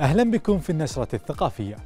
أهلا بكم في النشرة الثقافية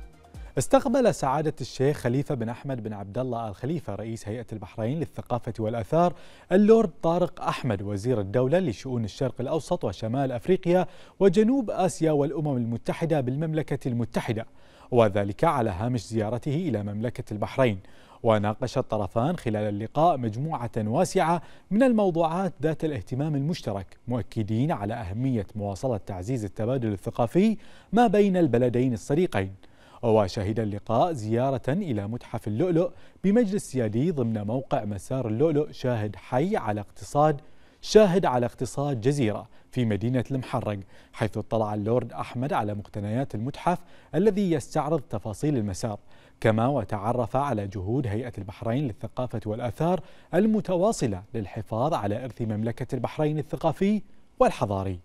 استقبل سعادة الشيخ خليفة بن أحمد بن عبد الله آل خليفة رئيس هيئة البحرين للثقافة والآثار اللورد طارق أحمد وزير الدولة لشؤون الشرق الأوسط وشمال أفريقيا وجنوب آسيا والأمم المتحدة بالمملكة المتحدة وذلك على هامش زيارته إلى مملكة البحرين وناقش الطرفان خلال اللقاء مجموعة واسعة من الموضوعات ذات الاهتمام المشترك مؤكدين على أهمية مواصلة تعزيز التبادل الثقافي ما بين البلدين الصديقين وشهد اللقاء زيارة إلى متحف اللؤلؤ بمجلس سيادي ضمن موقع مسار اللؤلؤ شاهد حي على اقتصاد شاهد على اقتصاد جزيرة في مدينة المحرق حيث اطلع اللورد أحمد على مقتنيات المتحف الذي يستعرض تفاصيل المسار كما وتعرف على جهود هيئة البحرين للثقافة والأثار المتواصلة للحفاظ على إرث مملكة البحرين الثقافي والحضاري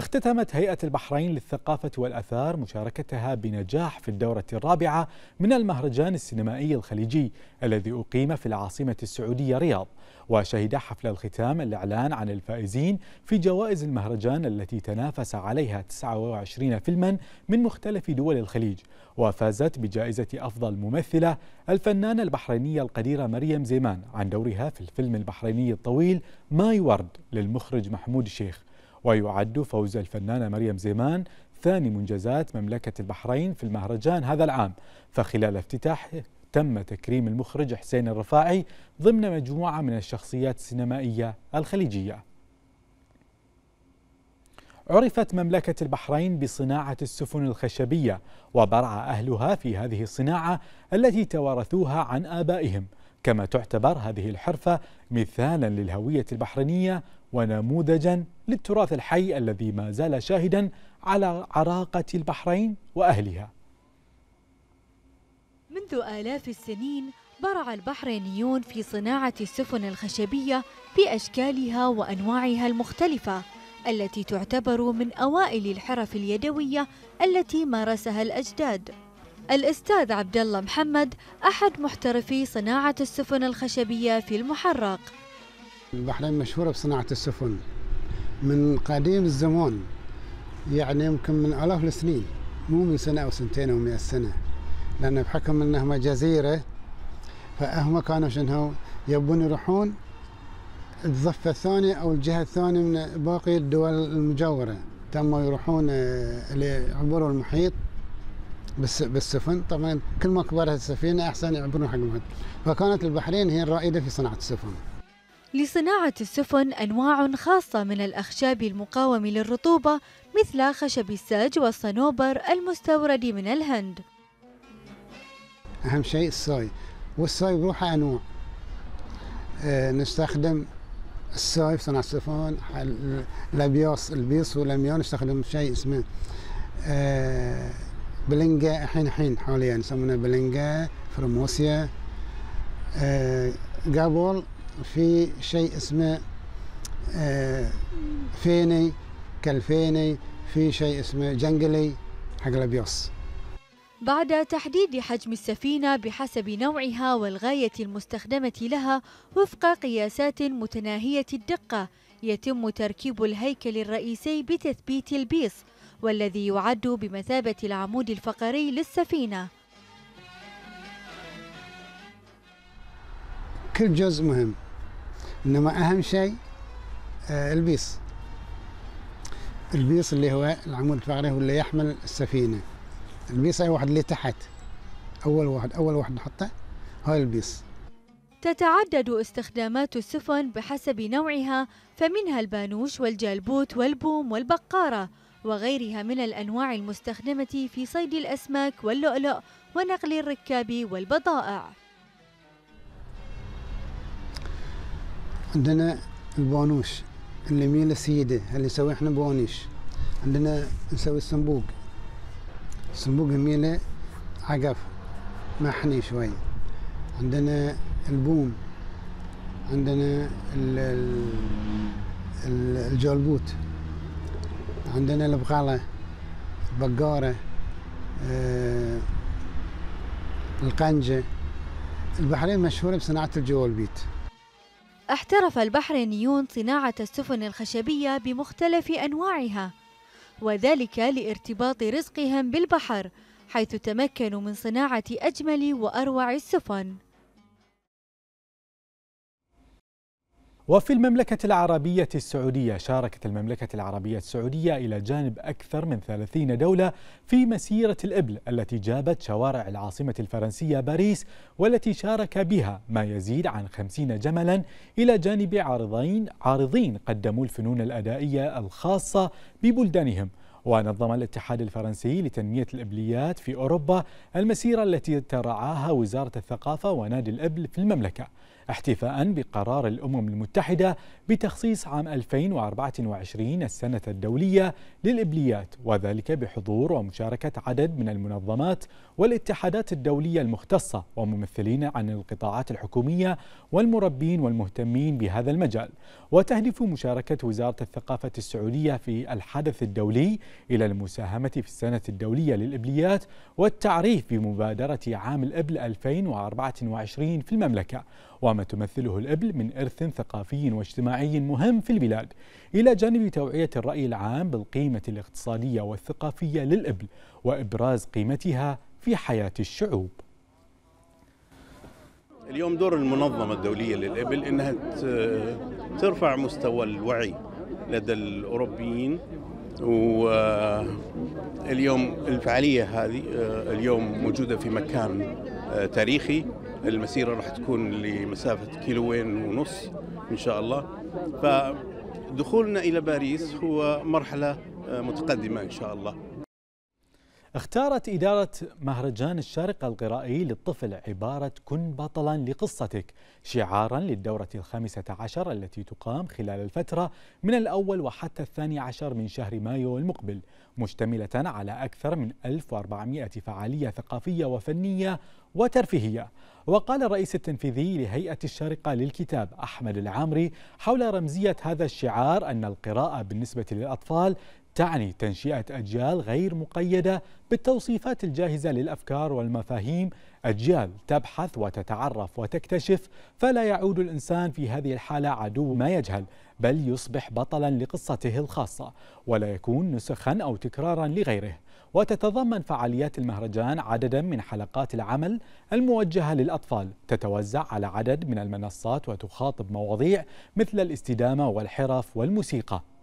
اختتمت هيئة البحرين للثقافة والأثار مشاركتها بنجاح في الدورة الرابعة من المهرجان السينمائي الخليجي الذي أقيم في العاصمة السعودية رياض وشهد حفل الختام الإعلان عن الفائزين في جوائز المهرجان التي تنافس عليها 29 فيلما من مختلف دول الخليج وفازت بجائزة أفضل ممثلة الفنانة البحرينية القديرة مريم زيمان عن دورها في الفيلم البحريني الطويل ماي ورد للمخرج محمود الشيخ ويعد فوز الفنانة مريم زيمان ثاني منجزات مملكة البحرين في المهرجان هذا العام فخلال افتتاحه تم تكريم المخرج حسين الرفاعي ضمن مجموعة من الشخصيات السينمائية الخليجية عرفت مملكة البحرين بصناعة السفن الخشبية وبرع أهلها في هذه الصناعة التي توارثوها عن آبائهم كما تعتبر هذه الحرفة مثالا للهوية البحرينية ونموذجا للتراث الحي الذي ما زال شاهدا على عراقة البحرين وأهلها منذ آلاف السنين برع البحرينيون في صناعة السفن الخشبية بأشكالها وأنواعها المختلفة التي تعتبر من أوائل الحرف اليدوية التي مارسها الأجداد الأستاذ عبد الله محمد أحد محترفي صناعة السفن الخشبية في المحرق البحرين مشهورة بصناعة السفن من قديم الزمان يعني يمكن من آلاف السنين مو من سنة أو سنتين أو مئة سنة لأن بحكم أنهم جزيرة فهم كانوا شنو يبون يروحون الضفة الثانية أو الجهة الثانية من باقي الدول المجاورة تم يروحون يعبروا آه، المحيط بالسفن طبعا كل ما كبرت السفينة أحسن يعبرون حق المحيط فكانت البحرين هي الرائدة في صناعة السفن لصناعة السفن أنواع خاصة من الأخشاب المقاوم للرطوبة مثل خشب الساج والصنوبر المستورد من الهند أهم شيء الصاي والصاي بروحه أنواع أه نستخدم الصاي في صناعة السفن الأبياص البيص والأميون نستخدم شيء اسمه أه بلنجا حين حين حاليا يسمونه بلنجا فرموسيا أه قبل في شيء اسمه آه، فيني كالفيني في شيء اسمه جنجلي حق الابيوس بعد تحديد حجم السفينة بحسب نوعها والغاية المستخدمة لها وفق قياسات متناهية الدقة يتم تركيب الهيكل الرئيسي بتثبيت البيص والذي يعد بمثابة العمود الفقري للسفينة كل جزء مهم إنما أهم شيء آه، البيص البيص اللي هو العمود الفقري هو اللي يحمل السفينة البيص أي واحد اللي تحت أول واحد أول واحد نحطه هو البيص تتعدد استخدامات السفن بحسب نوعها فمنها البانوش والجالبوت والبوم والبقارة وغيرها من الأنواع المستخدمة في صيد الأسماك واللؤلؤ ونقل الركاب والبضائع عندنا البانوش اللي ميله سيده اللي نسوي احنا بوانيش عندنا نسوي الصنبوق الصنبوق ميله عقف محني شوي عندنا البوم عندنا الجلبوت عندنا البغالة البقارة آه، القنجة البحرين مشهورة بصناعة الجوالبيت احترف البحرينيون صناعة السفن الخشبية بمختلف أنواعها وذلك لارتباط رزقهم بالبحر حيث تمكنوا من صناعة أجمل وأروع السفن وفي المملكة العربية السعودية شاركت المملكة العربية السعودية إلى جانب أكثر من 30 دولة في مسيرة الإبل التي جابت شوارع العاصمة الفرنسية باريس والتي شارك بها ما يزيد عن 50 جملا إلى جانب عارضين عارضين قدموا الفنون الأدائية الخاصة ببلدانهم ونظم الاتحاد الفرنسي لتنمية الإبليات في أوروبا المسيرة التي ترعاها وزارة الثقافة ونادي الإبل في المملكة احتفاء بقرار الأمم المتحدة بتخصيص عام 2024 السنة الدولية للإبليات وذلك بحضور ومشاركة عدد من المنظمات والاتحادات الدولية المختصة وممثلين عن القطاعات الحكومية والمربين والمهتمين بهذا المجال وتهدف مشاركة وزارة الثقافة السعودية في الحدث الدولي إلى المساهمة في السنة الدولية للإبليات والتعريف بمبادرة عام الإبل 2024 في المملكة وما تمثله الإبل من إرث ثقافي واجتماعي مهم في البلاد إلى جانب توعية الرأي العام بالقيمة الاقتصادية والثقافية للإبل وإبراز قيمتها في حياة الشعوب اليوم دور المنظمة الدولية للإبل إنها ترفع مستوى الوعي لدى الأوروبيين واليوم الفعالية هذه آه، اليوم موجودة في مكان آه، تاريخي المسيرة راح تكون لمسافة كيلوين ونص إن شاء الله فدخولنا إلى باريس هو مرحلة آه، متقدمة إن شاء الله اختارت إدارة مهرجان الشارقة القرائي للطفل عبارة كن بطلا لقصتك شعارا للدورة الخامسة عشر التي تقام خلال الفترة من الأول وحتى الثاني عشر من شهر مايو المقبل مشتملة على أكثر من 1400 فعالية ثقافية وفنية وترفيهية وقال الرئيس التنفيذي لهيئة الشارقة للكتاب أحمد العامري حول رمزية هذا الشعار أن القراءة بالنسبة للأطفال تعني تنشئه اجيال غير مقيده بالتوصيفات الجاهزه للافكار والمفاهيم، اجيال تبحث وتتعرف وتكتشف، فلا يعود الانسان في هذه الحاله عدو ما يجهل، بل يصبح بطلا لقصته الخاصه، ولا يكون نسخا او تكرارا لغيره. وتتضمن فعاليات المهرجان عددا من حلقات العمل الموجهة للأطفال تتوزع على عدد من المنصات وتخاطب مواضيع مثل الاستدامة والحرف والموسيقى